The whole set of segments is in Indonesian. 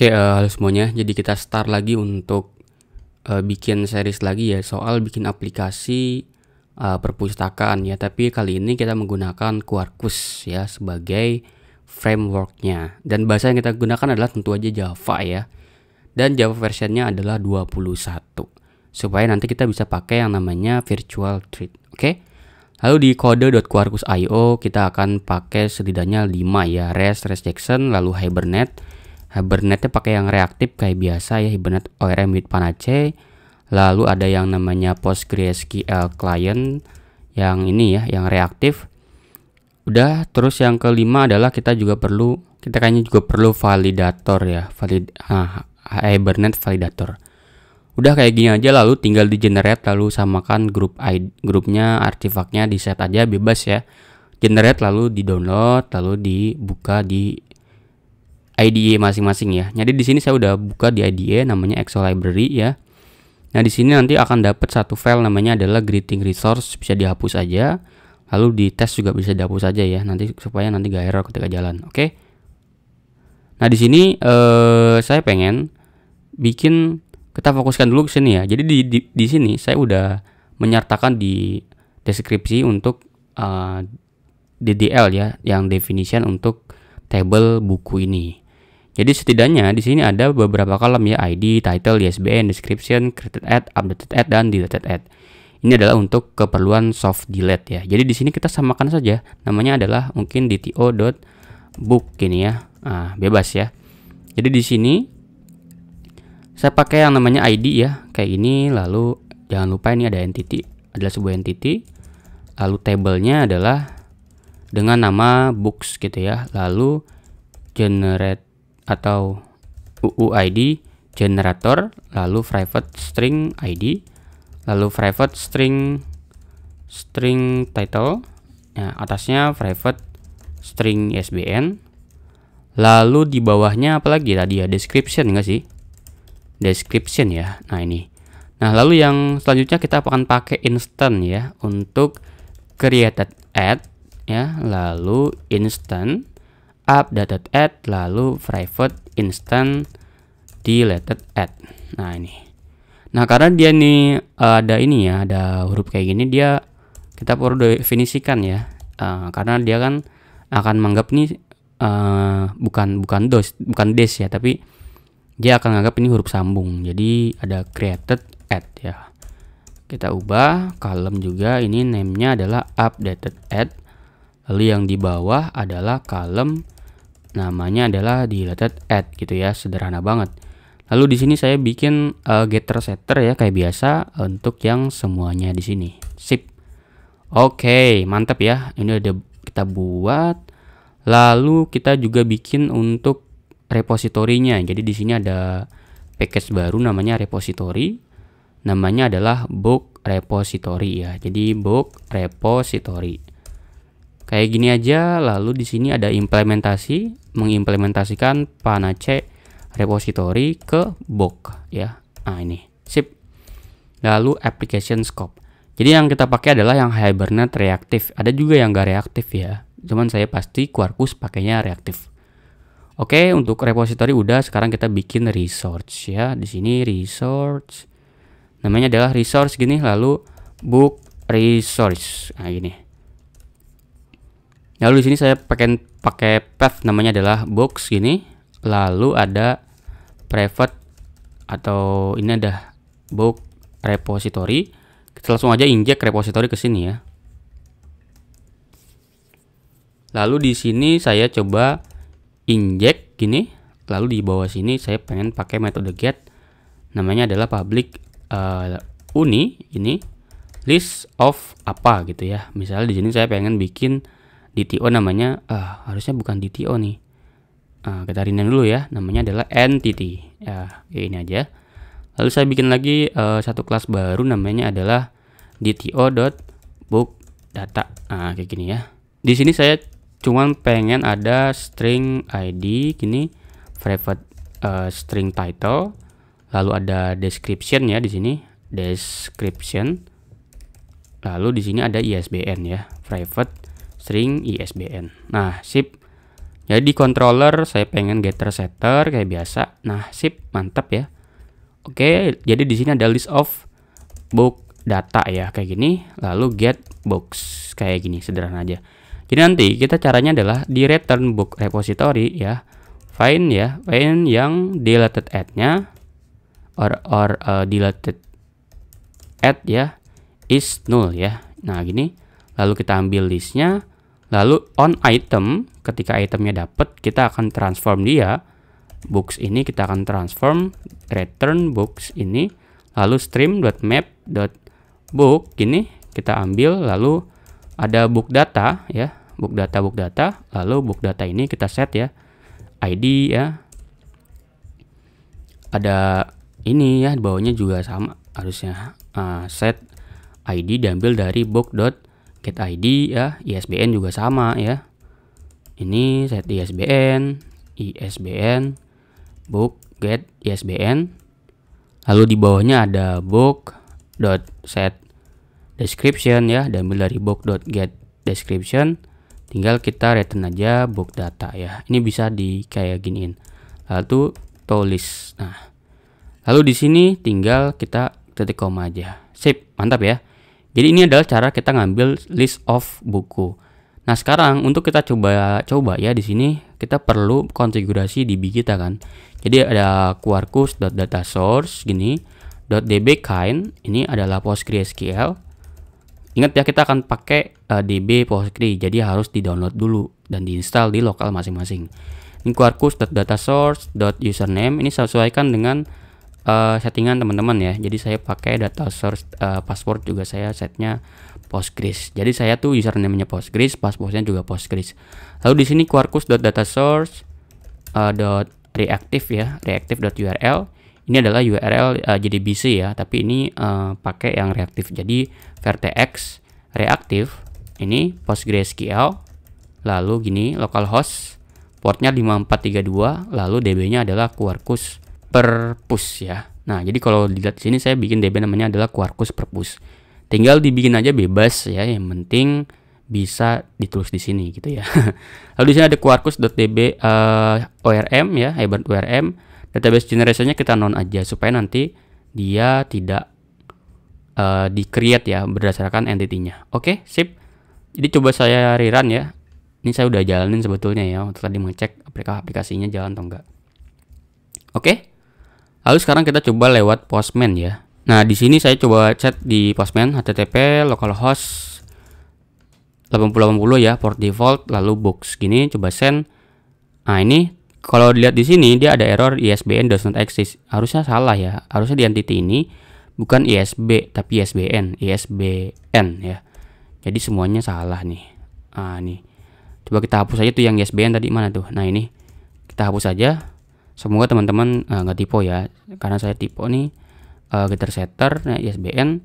Oke, okay, uh, eh, halo semuanya. Jadi kita start lagi untuk uh, bikin series lagi ya soal bikin aplikasi uh, perpustakaan ya. Tapi kali ini kita menggunakan Quarkus ya sebagai frameworknya. Dan bahasa yang kita gunakan adalah tentu aja Java ya. Dan Java versionnya adalah 21. Supaya nanti kita bisa pakai yang namanya virtual thread. Oke? Okay? Lalu di kode.quarkus.io kita akan pakai setidaknya 5 ya. REST, REST Jackson, lalu Hibernate, Hibernate pakai yang reaktif kayak biasa ya Hibernate ORM with Panache. Lalu ada yang namanya PostgreSQL client yang ini ya, yang reaktif. Udah, terus yang kelima adalah kita juga perlu kita kayaknya juga perlu validator ya, valid ah, Hibernate validator. Udah kayak gini aja lalu tinggal di generate lalu samakan grup ID, grupnya artifaknya di set aja bebas ya. Generate lalu di download lalu dibuka di IDE masing-masing ya. Jadi di sini saya udah buka di IDE namanya EXO library ya. Nah, di sini nanti akan dapat satu file namanya adalah greeting resource bisa dihapus aja. Lalu di test juga bisa dihapus aja ya nanti supaya nanti gak error ketika jalan. Oke. Okay? Nah, di sini eh, saya pengen bikin kita fokuskan dulu ke sini ya. Jadi di, di di sini saya udah menyertakan di deskripsi untuk uh, eh, DDL ya yang definition untuk table buku ini. Jadi setidaknya di sini ada beberapa kolom ya ID, title, ISBN, description, created at, updated at, dan deleted at. Ini adalah untuk keperluan soft delete ya. Jadi di sini kita samakan saja. Namanya adalah mungkin dto.book ini ya. nah, bebas ya. Jadi di sini saya pakai yang namanya ID ya, kayak ini lalu jangan lupa ini ada entity, adalah sebuah entity. Lalu tablenya adalah dengan nama books gitu ya. Lalu generate atau UUID generator lalu private string ID lalu private string string title ya, atasnya private string ISBN lalu di bawahnya apalagi tadi ya description enggak sih description ya nah ini nah lalu yang selanjutnya kita akan pakai instant ya untuk created add ya lalu instant updated at lalu private instant deleted at nah ini nah karena dia nih eh, ada ini ya ada huruf kayak gini dia kita perlu definisikan ya uh, karena dia kan akan menganggap ini uh, bukan bukan dos bukan des ya tapi dia akan menganggap ini huruf sambung jadi ada created at ya kita ubah kalem juga ini namenya adalah updated at lalu yang di bawah adalah column namanya adalah deleted add gitu ya sederhana banget lalu di sini saya bikin uh, getter setter ya kayak biasa untuk yang semuanya di sini sip oke okay, mantap ya ini udah kita buat lalu kita juga bikin untuk repositorinya jadi di sini ada package baru namanya repository namanya adalah book repository ya jadi book repository Kayak gini aja, lalu di sini ada implementasi, mengimplementasikan Panache repository ke box ya. Nah, ini. Sip. Lalu application scope. Jadi yang kita pakai adalah yang Hibernate reaktif. Ada juga yang gak reaktif ya. Cuman saya pasti Quarkus pakainya reaktif. Oke, untuk repository udah, sekarang kita bikin resource ya. Di sini resource. Namanya adalah resource gini lalu book resource. Nah, gini lalu di sini saya pakai pakai path namanya adalah box gini lalu ada private atau ini ada box repository kita langsung aja inject repository ke sini ya lalu di sini saya coba inject gini lalu di bawah sini saya pengen pakai metode get namanya adalah public uh, uni ini list of apa gitu ya misalnya di sini saya pengen bikin DTO namanya uh, harusnya bukan DTO nih uh, kita rename dulu ya namanya adalah entity ya uh, ini aja lalu saya bikin lagi uh, satu kelas baru namanya adalah dto dot book data nah, kayak gini ya di sini saya cuman pengen ada string id gini private uh, string title lalu ada description ya di sini description lalu di sini ada ISBN ya private string ISBN. Nah, sip. Jadi controller saya pengen getter setter kayak biasa. Nah, sip, mantap ya. Oke, jadi di sini ada list of book data ya kayak gini, lalu get box kayak gini sederhana aja. Jadi nanti kita caranya adalah di return book repository ya. Find ya, find yang deleted add nya or or uh, deleted add ya is null ya. Nah, gini. Lalu kita ambil listnya Lalu on item, ketika itemnya dapat, kita akan transform dia. Books ini kita akan transform return books ini. Lalu stream map book ini kita ambil lalu ada book data ya, book data book data. Lalu book data ini kita set ya ID ya. Ada ini ya bawahnya juga sama harusnya uh, set ID diambil dari book.map get ID ya, ISBN juga sama ya. Ini set ISBN, ISBN, book get ISBN. Lalu di bawahnya ada book dot set description ya dan dari book dot get description tinggal kita return aja book data ya. Ini bisa di kayak giniin. Lalu tulis. Nah, lalu di sini tinggal kita titik koma aja. Sip, mantap ya. Jadi ini adalah cara kita ngambil list of buku. Nah, sekarang untuk kita coba coba ya di sini kita perlu konfigurasi DB kita kan. Jadi ada data source gini .db kind ini adalah PostgreSQL. Ingat ya kita akan pakai uh, eh, DB Postgre jadi harus di-download dulu dan diinstal di lokal masing-masing. Ini quarkus.datasource.username ini sesuaikan dengan uh, settingan teman-teman ya. Jadi saya pakai data source uh, password juga saya setnya Postgres. Jadi saya tuh username-nya Postgres, passwordnya juga Postgres. Lalu di sini quarkus.data source uh, eh, dot reactive ya, reactive.url. Ini adalah URL uh, JDBC ya, tapi ini uh, pakai yang reaktif. Jadi vertex reaktif ini PostgreSQL lalu gini localhost portnya 5432 lalu DB-nya adalah Quarkus perpus ya. Nah, jadi kalau dilihat di sini saya bikin DB namanya adalah Quarkus perpus. Tinggal dibikin aja bebas ya, yang penting bisa ditulis di sini gitu ya. Lalu di sini ada quarkus.db uh, eh, ORM ya, Hybrid ORM. Database generationnya kita non aja supaya nanti dia tidak uh, di-create ya berdasarkan entity-nya. Oke, okay, sip. Jadi coba saya rerun ya. Ini saya udah jalanin sebetulnya ya untuk tadi mengecek aplikasinya jalan atau enggak. Oke. Okay? Lalu sekarang kita coba lewat postman ya. Nah, di sini saya coba chat di postman http localhost 8080 ya port default lalu box gini coba send nah ini kalau dilihat di sini dia ada error ISBN does not exist harusnya salah ya harusnya di entity ini bukan ISB tapi ISBN ISBN ya jadi semuanya salah nih ah nih coba kita hapus aja tuh yang ISBN tadi mana tuh nah ini kita hapus aja Semoga teman-teman eh, nggak -teman, uh, tipu ya, karena saya tipu nih uh, eh, getter setter, nah, eh, ISBN.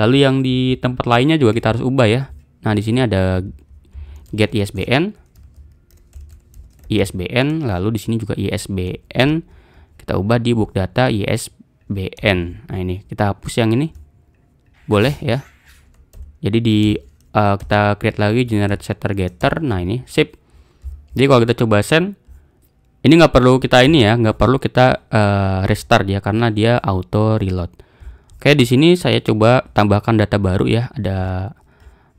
Lalu yang di tempat lainnya juga kita harus ubah ya. Nah di sini ada get ISBN, ISBN, lalu di sini juga ISBN. Kita ubah di book data ISBN. Nah ini kita hapus yang ini, boleh ya. Jadi di uh, kita create lagi generate setter getter. Nah ini sip. Jadi kalau kita coba send ini nggak perlu kita ini ya nggak perlu kita uh, restart ya karena dia auto reload oke di sini saya coba tambahkan data baru ya ada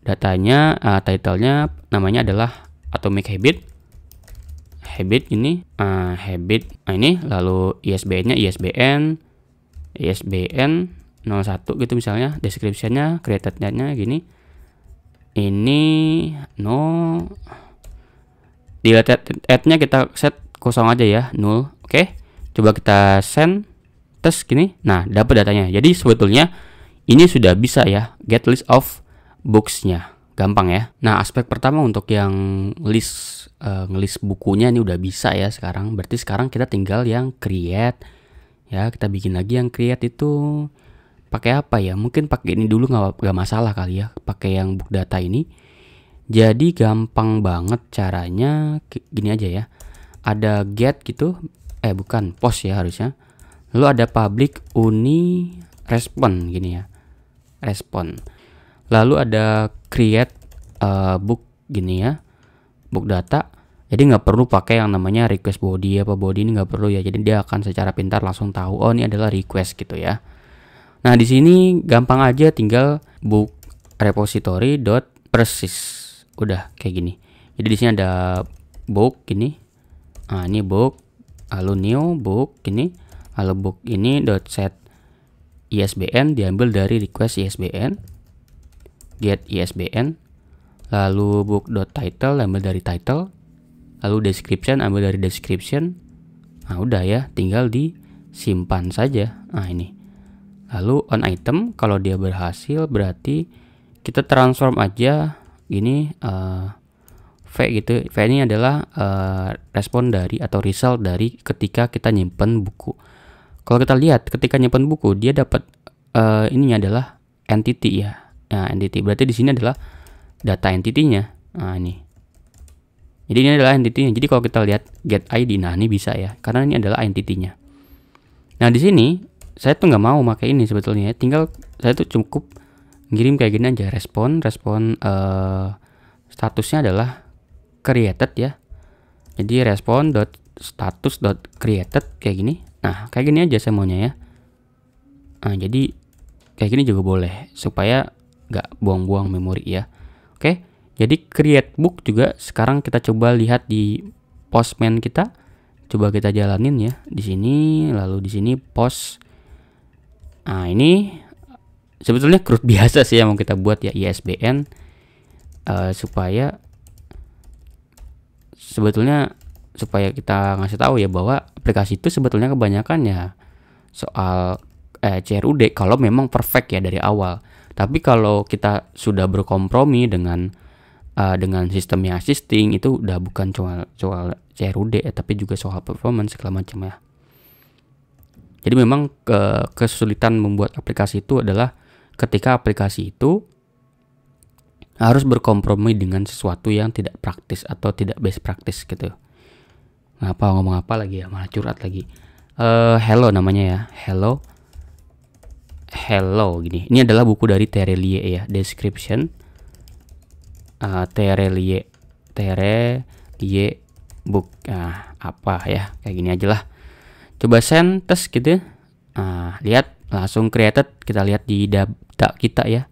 datanya uh, titlenya namanya adalah atomic habit habit ini uh, habit nah ini lalu ISBN nya ISBN ISBN 01 gitu misalnya deskripsinya created nya gini ini no di add-nya kita set kosong aja ya, nul. Oke. Coba kita send test gini. Nah, dapat datanya. Jadi sebetulnya ini sudah bisa ya get list of books-nya. Gampang ya. Nah, aspek pertama untuk yang list uh, eh, ngelis bukunya ini udah bisa ya sekarang. Berarti sekarang kita tinggal yang create ya, kita bikin lagi yang create itu pakai apa ya? Mungkin pakai ini dulu nggak masalah kali ya, pakai yang book data ini. Jadi gampang banget caranya gini aja ya ada get gitu eh bukan post ya harusnya lalu ada public uni respon gini ya respon lalu ada create uh, book gini ya book data jadi nggak perlu pakai yang namanya request body apa body ini nggak perlu ya jadi dia akan secara pintar langsung tahu oh ini adalah request gitu ya nah di sini gampang aja tinggal book repository dot persis udah kayak gini jadi di sini ada book gini nah, ini book lalu new book ini lalu book ini dot set ISBN diambil dari request ISBN get ISBN lalu book dot title diambil dari title lalu description ambil dari description nah udah ya tinggal disimpan saja nah ini lalu on item kalau dia berhasil berarti kita transform aja ini uh, V gitu. V ini adalah uh, respon dari atau result dari ketika kita nyimpen buku. Kalau kita lihat ketika nyimpen buku, dia dapat uh, ininya adalah entity ya. Nah, entity berarti di sini adalah data entity-nya. Nah, ini. Jadi ini adalah entity-nya. Jadi kalau kita lihat get ID, nah ini bisa ya, karena ini adalah entity-nya. Nah, di sini saya tuh nggak mau pakai ini sebetulnya. Tinggal saya tuh cukup ngirim kayak gini aja respon respon uh, statusnya adalah created ya jadi respon dot status dot created kayak gini nah kayak gini aja semuanya ya nah jadi kayak gini juga boleh supaya nggak buang-buang memori ya oke jadi create book juga sekarang kita coba lihat di postman kita coba kita jalanin ya di sini lalu di sini post nah ini sebetulnya CRUD biasa sih yang mau kita buat ya ISBN uh, eh, supaya sebetulnya supaya kita ngasih tahu ya bahwa aplikasi itu sebetulnya kebanyakan ya soal eh, CRUD kalau memang perfect ya dari awal. Tapi kalau kita sudah berkompromi dengan uh, dengan sistem yang assisting itu udah bukan soal soal CRUD ya, tapi juga soal performance segala macam ya. Jadi memang ke, eh, kesulitan membuat aplikasi itu adalah ketika aplikasi itu harus berkompromi dengan sesuatu yang tidak praktis atau tidak best praktis gitu ngapa nah, ngomong apa lagi ya malah curhat lagi uh, hello namanya ya hello hello gini ini adalah buku dari Terelie ya description uh, eh, Terelie Terelie book nah, apa ya kayak gini aja lah coba send tes gitu nah, lihat langsung created kita lihat di data kita ya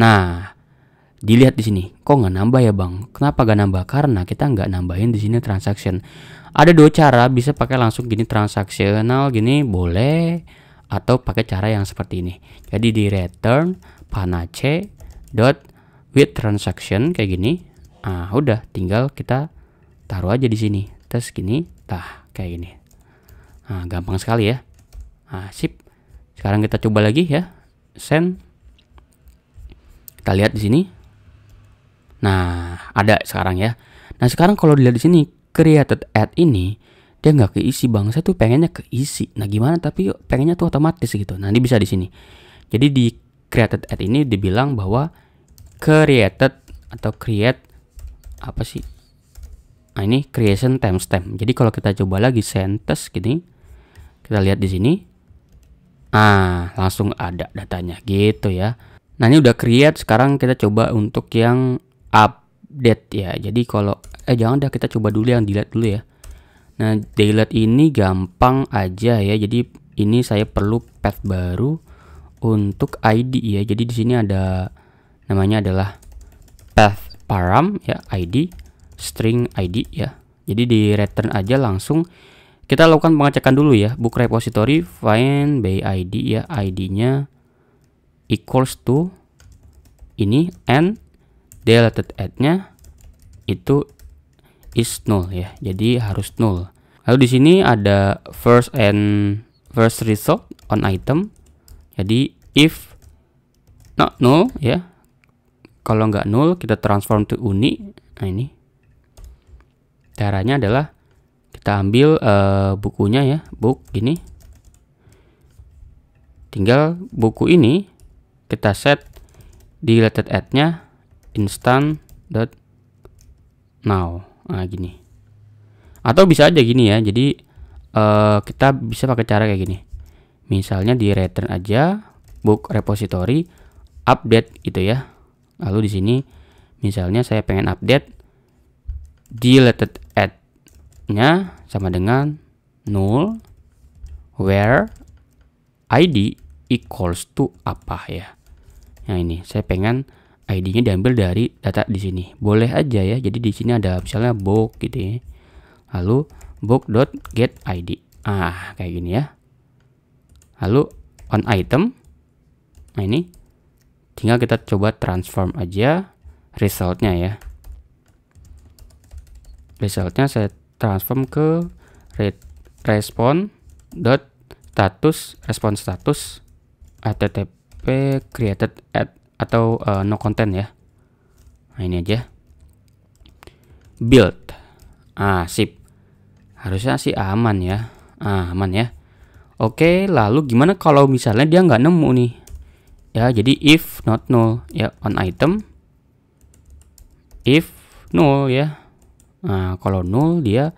nah dilihat di sini kok nggak nambah ya bang kenapa nggak nambah karena kita nggak nambahin di sini transaction ada dua cara bisa pakai langsung gini transaksional gini boleh atau pakai cara yang seperti ini jadi di return panache dot with transaction kayak gini ah udah tinggal kita taruh aja di sini Tes gini tah kayak gini nah gampang sekali ya nah, sip sekarang kita coba lagi ya send kita lihat di sini Nah, ada sekarang ya. Nah, sekarang kalau dilihat di sini, created ad ini dia nggak keisi bang. Saya tuh pengennya keisi. Nah, gimana? Tapi pengennya tuh otomatis gitu. Nah, ini bisa di sini. Jadi di created ad ini dibilang bahwa created atau create apa sih? Nah, ini creation timestamp. Jadi kalau kita coba lagi sentence gini, kita lihat di sini. Ah, langsung ada datanya gitu ya. Nah, ini udah create. Sekarang kita coba untuk yang update ya jadi kalau eh jangan dah kita coba dulu yang delete dulu ya nah delete ini gampang aja ya jadi ini saya perlu path baru untuk ID ya jadi di sini ada namanya adalah path param ya ID string ID ya jadi di return aja langsung kita lakukan pengecekan dulu ya book repository find by ID ya ID nya equals to ini and deleted at-nya itu is null ya. Jadi harus null. Lalu di sini ada first and first result on item. Jadi if not null ya. Kalau nggak null kita transform to uni. Nah ini. Caranya adalah kita ambil uh, bukunya ya, book gini. Tinggal buku ini kita set di deleted at-nya instant dot now nah gini atau bisa aja gini ya jadi uh, kita bisa pakai cara kayak gini misalnya di return aja book repository update gitu ya lalu di sini misalnya saya pengen update deleted at nya sama dengan null where id equals to apa ya nah ini saya pengen ID-nya diambil dari data di sini. Boleh aja ya. Jadi di sini ada misalnya book gitu ya. Lalu book.get ID. Ah, kayak gini ya. Lalu on item. Nah, ini tinggal kita coba transform aja resultnya ya. Resultnya saya transform ke respon dot status respon status http created at atau uh, no content ya. Nah, ini aja. Build. Ah, sip. Harusnya sih aman ya. Ah, aman ya. Oke, lalu gimana kalau misalnya dia nggak nemu nih? Ya, jadi if not null ya on item if null ya. Nah, kalau null dia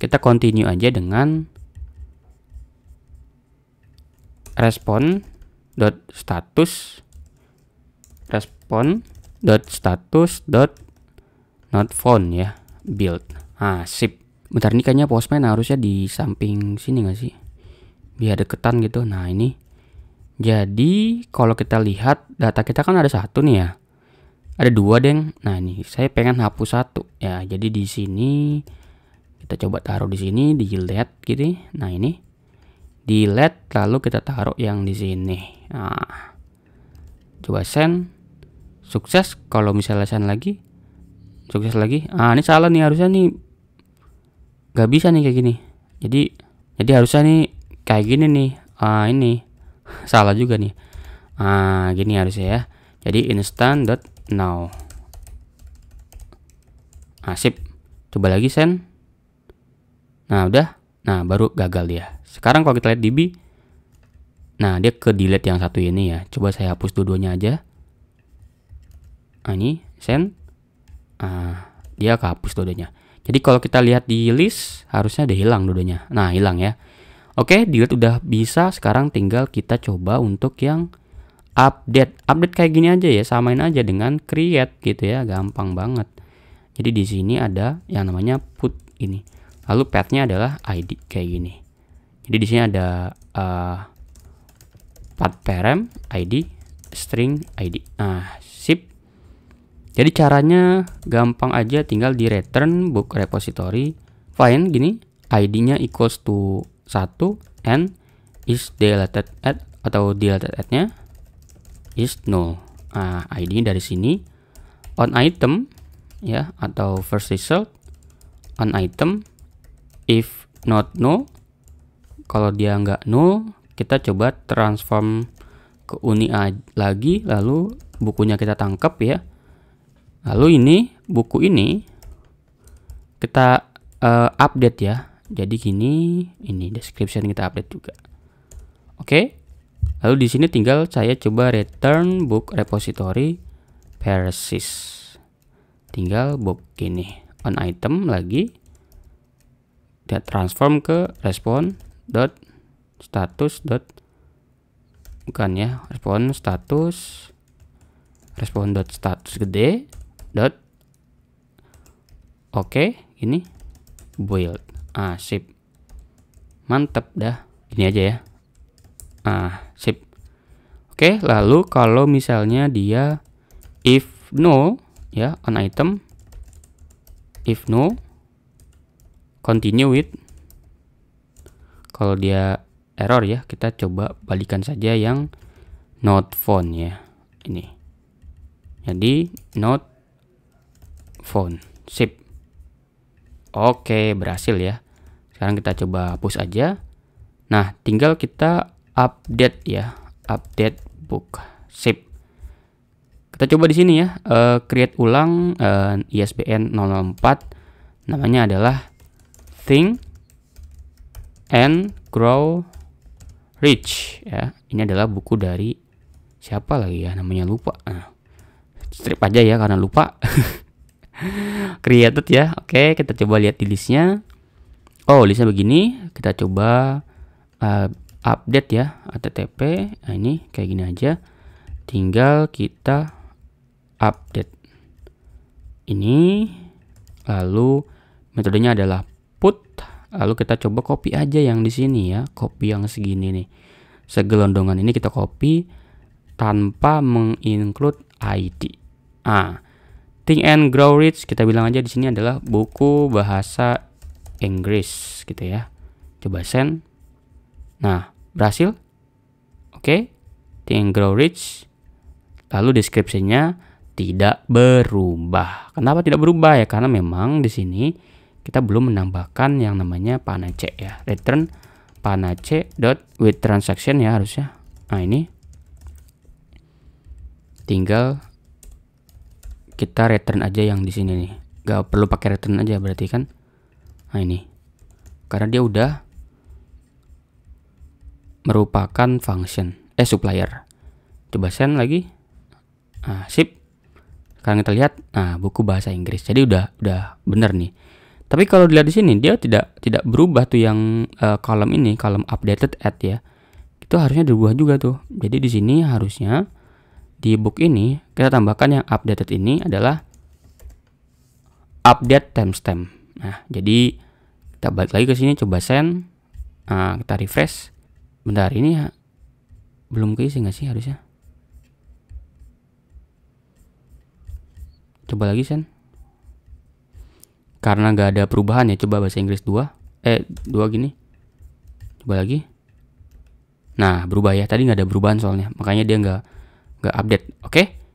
kita continue aja dengan respon dot status dot dot status not phone ya build ah sip bentar ini kayaknya postman harusnya di samping sini nggak sih biar deketan gitu nah ini jadi kalau kita lihat data kita kan ada satu nih ya ada dua deng nah ini saya pengen hapus satu ya jadi di sini kita coba taruh di sini di delete gitu nah ini delete lalu kita taruh yang di sini nah coba send sukses kalau misalnya sana lagi sukses lagi ah ini salah nih harusnya nih gak bisa nih kayak gini jadi jadi harusnya nih kayak gini nih ah ini salah juga nih ah gini harusnya ya jadi instant dot now asip ah, coba lagi send nah udah nah baru gagal dia sekarang kalau kita lihat db nah dia ke delete yang satu ini ya coba saya hapus dua-duanya aja nah, ini send ah, dia kehapus dodonya jadi kalau kita lihat di list harusnya ada hilang dodonya nah hilang ya oke delete udah bisa sekarang tinggal kita coba untuk yang update update kayak gini aja ya samain aja dengan create gitu ya gampang banget jadi di sini ada yang namanya put ini lalu pathnya adalah id kayak gini jadi di sini ada uh, path param id string id nah sip jadi caranya gampang aja tinggal di return book repository find gini id-nya equals to 1 and is deleted at atau deleted at-nya is null. Nah, id dari sini on item ya atau first result on item if not null kalau dia nggak null kita coba transform ke uni lagi lalu bukunya kita tangkap ya Lalu ini buku ini kita uh, update ya. Jadi gini, ini description kita update juga. Oke. Okay? Lalu di sini tinggal saya coba return book repository Persis. Tinggal book gini on item lagi Dia transform ke respon dot status dot bukan ya respon status respon dot status gede dot oke okay, ini build ah sip mantep dah ini aja ya ah sip oke okay, lalu kalau misalnya dia if no ya on item if no continue with kalau dia error ya kita coba balikan saja yang not phone ya ini jadi not phone. Sip. Oke, berhasil ya. Sekarang kita coba hapus aja. Nah, tinggal kita update ya. Update book. Sip. Kita coba di sini ya. Uh, create ulang uh, ISBN 004. Namanya adalah Think and Grow Rich ya. Ini adalah buku dari siapa lagi ya namanya lupa. Nah, strip aja ya karena lupa. created ya oke kita coba lihat di listnya oh listnya begini kita coba uh, update ya http nah, ini kayak gini aja tinggal kita update ini lalu metodenya adalah put lalu kita coba copy aja yang di sini ya copy yang segini nih segelondongan ini kita copy tanpa menginclude id ah Think and Grow Rich kita bilang aja di sini adalah buku bahasa Inggris gitu ya. Coba send. Nah, berhasil. Oke. Okay. Think and Grow Rich. Lalu deskripsinya tidak berubah. Kenapa tidak berubah ya? Karena memang di sini kita belum menambahkan yang namanya panace ya. Return panace dot with transaction ya harusnya. Nah, ini tinggal kita return aja yang di sini nih gak perlu pakai return aja berarti kan nah ini karena dia udah merupakan function eh supplier coba send lagi nah sip sekarang kita lihat nah buku bahasa Inggris jadi udah udah bener nih tapi kalau dilihat di sini dia tidak tidak berubah tuh yang uh, eh, kolom ini kolom updated at ya itu harusnya diubah juga tuh jadi di sini harusnya di book ini kita tambahkan yang updated ini adalah update timestamp. Nah, jadi kita balik lagi ke sini coba send. Nah, kita refresh. Bentar ini ya belum keisi nggak sih harusnya? Coba lagi send. Karena nggak ada perubahan ya, coba bahasa Inggris 2. Eh, 2 gini. Coba lagi. Nah, berubah ya. Tadi nggak ada perubahan soalnya. Makanya dia nggak nggak update. Oke? Okay?